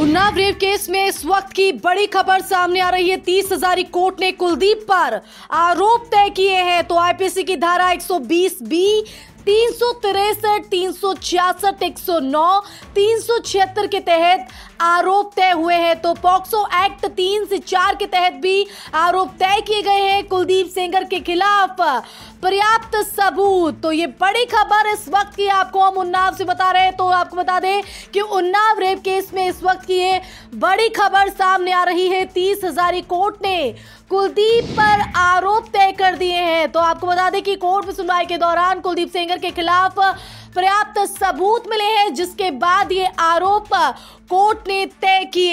Unnao rape case में इस वक्त की बड़ी खबर सामने आ रही है तीस हजारी कोर्ट ने कुलदीप पर आरोप तय किए हैं तो आईपीसी की धारा 120 बी तीन सौ तिरसठ तीन सौ छियासठ एक सौ नौ तीन सौ छिहत्तर के तहत आरोप तय हुए हैं तो पॉक्सो एक्ट तीन से चार के तहत भी आरोप तय किए गए हैं कुलदीप सेंगर के खिलाफ पर्याप्त सबूत तो ये बड़ी खबर इस वक्त की आपको हम उन्नाव से बता रहे हैं तो आपको बता दें कि उन्नाव रेप केस में इस वक्त की ये बड़ी खबर सामने आ रही है तीस हजारी कोर्ट ने कुलदीप पर आरोप तय कर दिए हैं तो आपको बता दें कि कोर्ट में सुनवाई के दौरान कुलदीप सेंगर के खिलाफ पर्याप्त सबूत मिले हैं जिसके बाद ये आरोप कोर्ट ने तय किए